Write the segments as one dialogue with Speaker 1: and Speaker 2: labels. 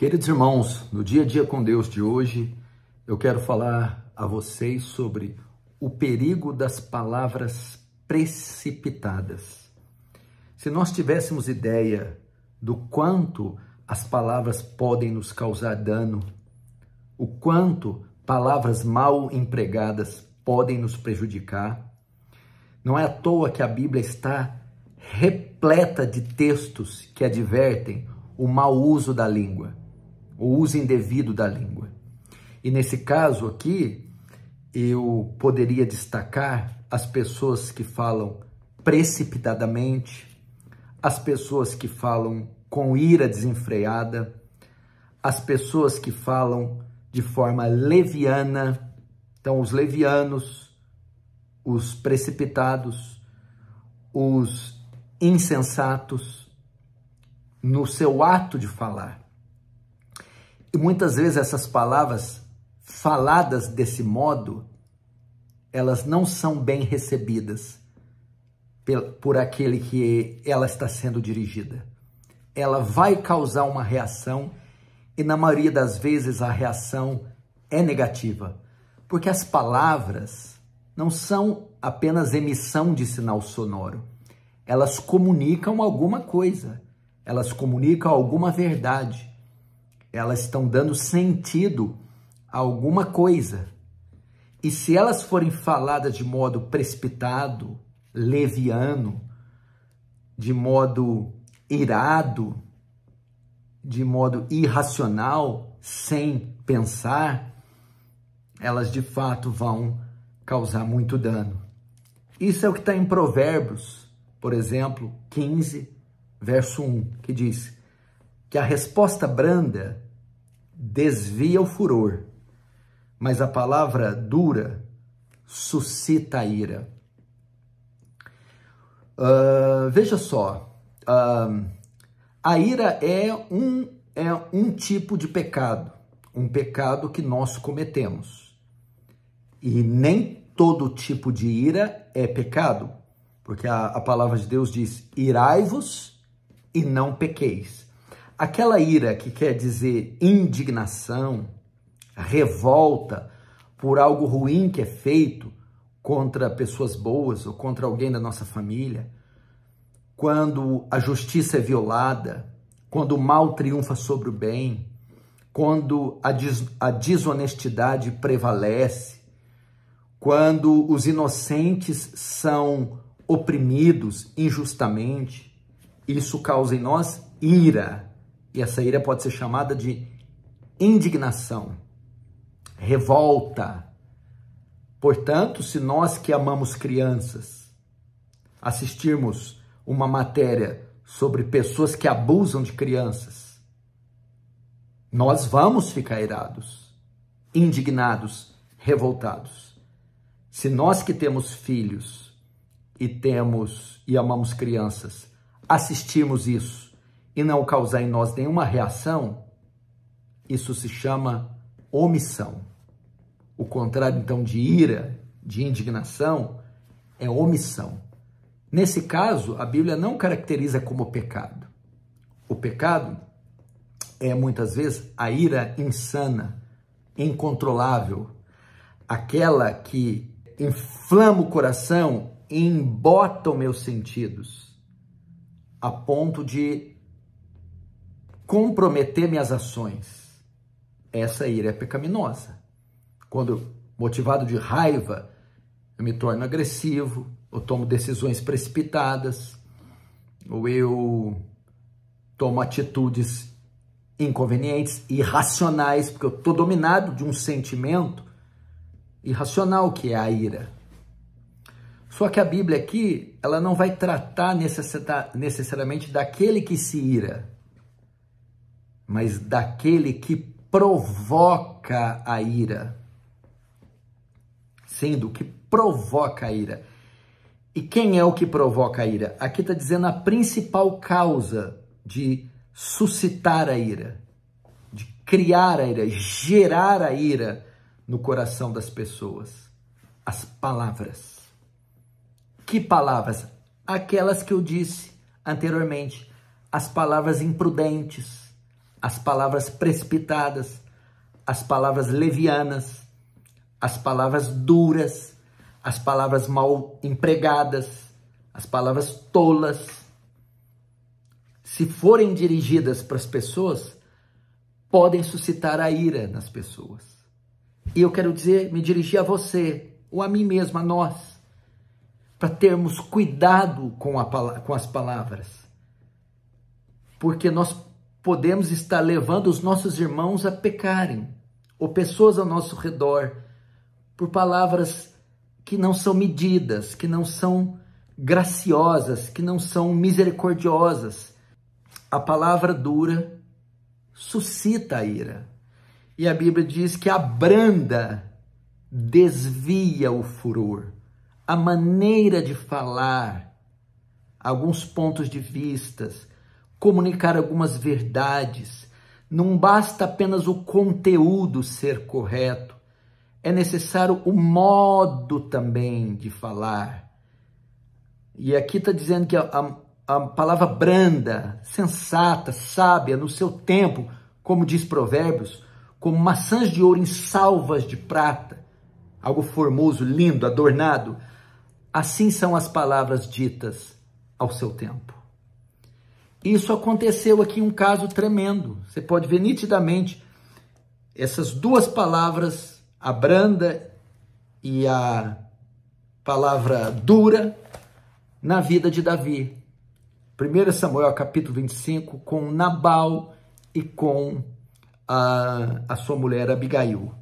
Speaker 1: Queridos irmãos, no dia a dia com Deus de hoje, eu quero falar a vocês sobre o perigo das palavras precipitadas. Se nós tivéssemos ideia do quanto as palavras podem nos causar dano, o quanto palavras mal empregadas podem nos prejudicar, não é à toa que a Bíblia está repleta de textos que advertem o mau uso da língua o uso indevido da língua. E nesse caso aqui, eu poderia destacar as pessoas que falam precipitadamente, as pessoas que falam com ira desenfreada, as pessoas que falam de forma leviana. Então, os levianos, os precipitados, os insensatos, no seu ato de falar. E muitas vezes essas palavras faladas desse modo, elas não são bem recebidas por aquele que ela está sendo dirigida. Ela vai causar uma reação e na maioria das vezes a reação é negativa, porque as palavras não são apenas emissão de sinal sonoro. Elas comunicam alguma coisa, elas comunicam alguma verdade elas estão dando sentido a alguma coisa. E se elas forem faladas de modo precipitado, leviano, de modo irado, de modo irracional, sem pensar, elas de fato vão causar muito dano. Isso é o que está em Provérbios, por exemplo, 15, verso 1, que diz: que a resposta branda desvia o furor, mas a palavra dura suscita a ira. Uh, veja só, uh, a ira é um, é um tipo de pecado, um pecado que nós cometemos. E nem todo tipo de ira é pecado, porque a, a palavra de Deus diz: irai-vos e não pequeis. Aquela ira que quer dizer indignação, revolta por algo ruim que é feito contra pessoas boas ou contra alguém da nossa família, quando a justiça é violada, quando o mal triunfa sobre o bem, quando a, des a desonestidade prevalece, quando os inocentes são oprimidos injustamente, isso causa em nós ira e essa ira pode ser chamada de indignação, revolta. Portanto, se nós que amamos crianças assistirmos uma matéria sobre pessoas que abusam de crianças, nós vamos ficar irados, indignados, revoltados. Se nós que temos filhos e temos e amamos crianças assistirmos isso, e não causar em nós nenhuma reação, isso se chama omissão. O contrário, então, de ira, de indignação, é omissão. Nesse caso, a Bíblia não caracteriza como pecado. O pecado é, muitas vezes, a ira insana, incontrolável, aquela que inflama o coração e embota os meus sentidos, a ponto de comprometer minhas ações. Essa ira é pecaminosa. Quando motivado de raiva, eu me torno agressivo, eu tomo decisões precipitadas, ou eu tomo atitudes inconvenientes, irracionais, porque eu estou dominado de um sentimento irracional que é a ira. Só que a Bíblia aqui, ela não vai tratar necessariamente daquele que se ira mas daquele que provoca a ira. Sendo que provoca a ira. E quem é o que provoca a ira? Aqui está dizendo a principal causa de suscitar a ira, de criar a ira, gerar a ira no coração das pessoas. As palavras. Que palavras? Aquelas que eu disse anteriormente. As palavras imprudentes, as palavras precipitadas, as palavras levianas, as palavras duras, as palavras mal empregadas, as palavras tolas, se forem dirigidas para as pessoas, podem suscitar a ira nas pessoas. E eu quero dizer, me dirigir a você, ou a mim mesmo, a nós, para termos cuidado com, a, com as palavras. Porque nós podemos estar levando os nossos irmãos a pecarem, ou pessoas ao nosso redor, por palavras que não são medidas, que não são graciosas, que não são misericordiosas. A palavra dura suscita a ira. E a Bíblia diz que a branda desvia o furor. A maneira de falar, alguns pontos de vistas, comunicar algumas verdades. Não basta apenas o conteúdo ser correto, é necessário o modo também de falar. E aqui está dizendo que a, a, a palavra branda, sensata, sábia, no seu tempo, como diz Provérbios, como maçãs de ouro em salvas de prata, algo formoso, lindo, adornado. Assim são as palavras ditas ao seu tempo. Isso aconteceu aqui um caso tremendo. Você pode ver nitidamente essas duas palavras, a branda e a palavra dura, na vida de Davi. 1 Samuel capítulo 25, com Nabal e com a, a sua mulher Abigail.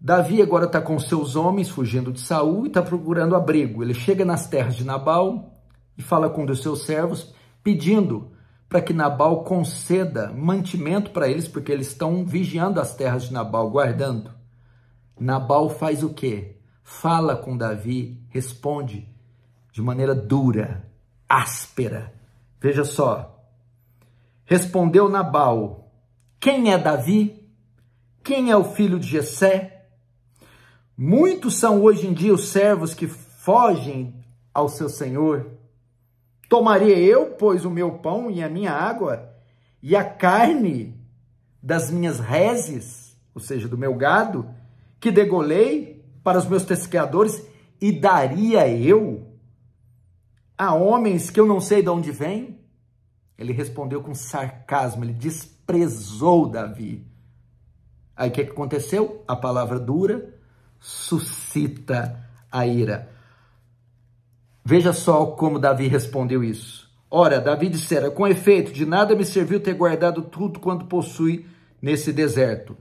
Speaker 1: Davi agora está com seus homens fugindo de Saul e está procurando abrigo. Ele chega nas terras de Nabal e fala com um dos seus servos pedindo para que Nabal conceda mantimento para eles, porque eles estão vigiando as terras de Nabal, guardando. Nabal faz o quê? Fala com Davi, responde de maneira dura, áspera. Veja só. Respondeu Nabal: Quem é Davi? Quem é o filho de Jessé? Muitos são hoje em dia os servos que fogem ao seu senhor Tomaria eu, pois, o meu pão e a minha água, e a carne das minhas reses, ou seja, do meu gado, que degolei para os meus tesqueadores e daria eu a homens que eu não sei de onde vêm? Ele respondeu com sarcasmo, ele desprezou Davi. Aí o que aconteceu? A palavra dura suscita a ira. Veja só como Davi respondeu isso. Ora, Davi dissera: Com efeito, de nada me serviu ter guardado tudo quanto possui nesse deserto.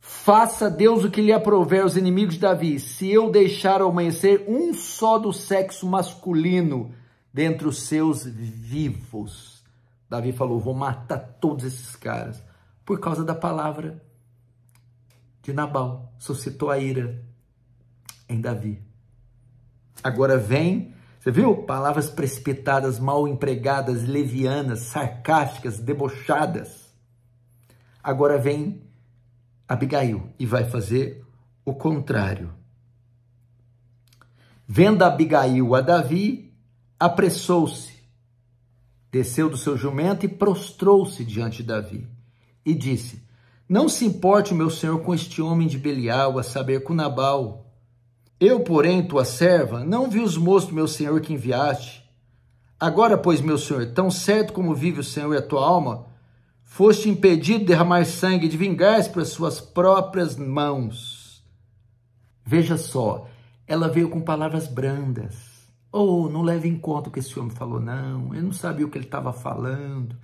Speaker 1: Faça Deus o que lhe aprover aos inimigos de Davi, se eu deixar ao amanhecer um só do sexo masculino dentre os seus vivos. Davi falou: Vou matar todos esses caras por causa da palavra de Nabal. Suscitou a ira em Davi. Agora vem, você viu? Palavras precipitadas, mal empregadas, levianas, sarcásticas, debochadas. Agora vem Abigail e vai fazer o contrário. Vendo Abigail a Davi, apressou-se, desceu do seu jumento e prostrou-se diante de Davi e disse: Não se importe, meu senhor, com este homem de Belial, a saber, com Nabal eu, porém, tua serva, não vi os moços do meu senhor que enviaste. Agora, pois, meu senhor, tão certo como vive o senhor e a tua alma, foste impedido de derramar sangue de vingar-se pelas suas próprias mãos. Veja só, ela veio com palavras brandas. Ou oh, não leve em conta o que esse homem falou, não. Eu não sabia o que ele estava falando.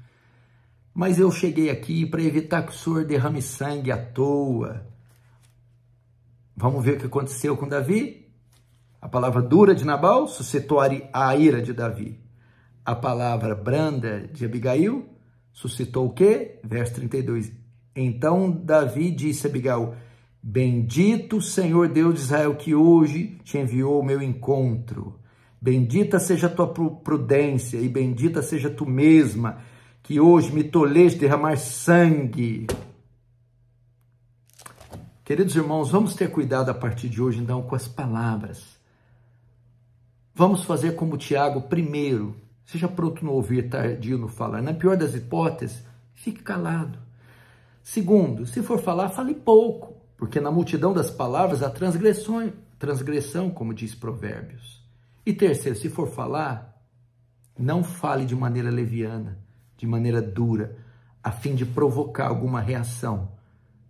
Speaker 1: Mas eu cheguei aqui para evitar que o senhor derrame sangue à toa. Vamos ver o que aconteceu com Davi. A palavra dura de Nabal suscitou a ira de Davi. A palavra branda de Abigail suscitou o quê? Verso 32. Então Davi disse a Abigail: Bendito Senhor Deus de Israel, que hoje te enviou ao meu encontro. Bendita seja a tua prudência e bendita seja tu mesma, que hoje me de derramar sangue. Queridos irmãos, vamos ter cuidado a partir de hoje, então, com as palavras. Vamos fazer como Tiago, primeiro, seja pronto no ouvir, tardio no falar. Na pior das hipóteses, fique calado. Segundo, se for falar, fale pouco, porque na multidão das palavras há transgressões, transgressão, como diz Provérbios. E terceiro, se for falar, não fale de maneira leviana, de maneira dura, a fim de provocar alguma reação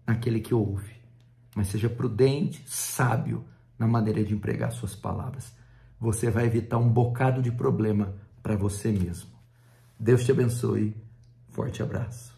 Speaker 1: naquele que ouve mas seja prudente, sábio na maneira de empregar suas palavras. Você vai evitar um bocado de problema para você mesmo. Deus te abençoe. Forte abraço.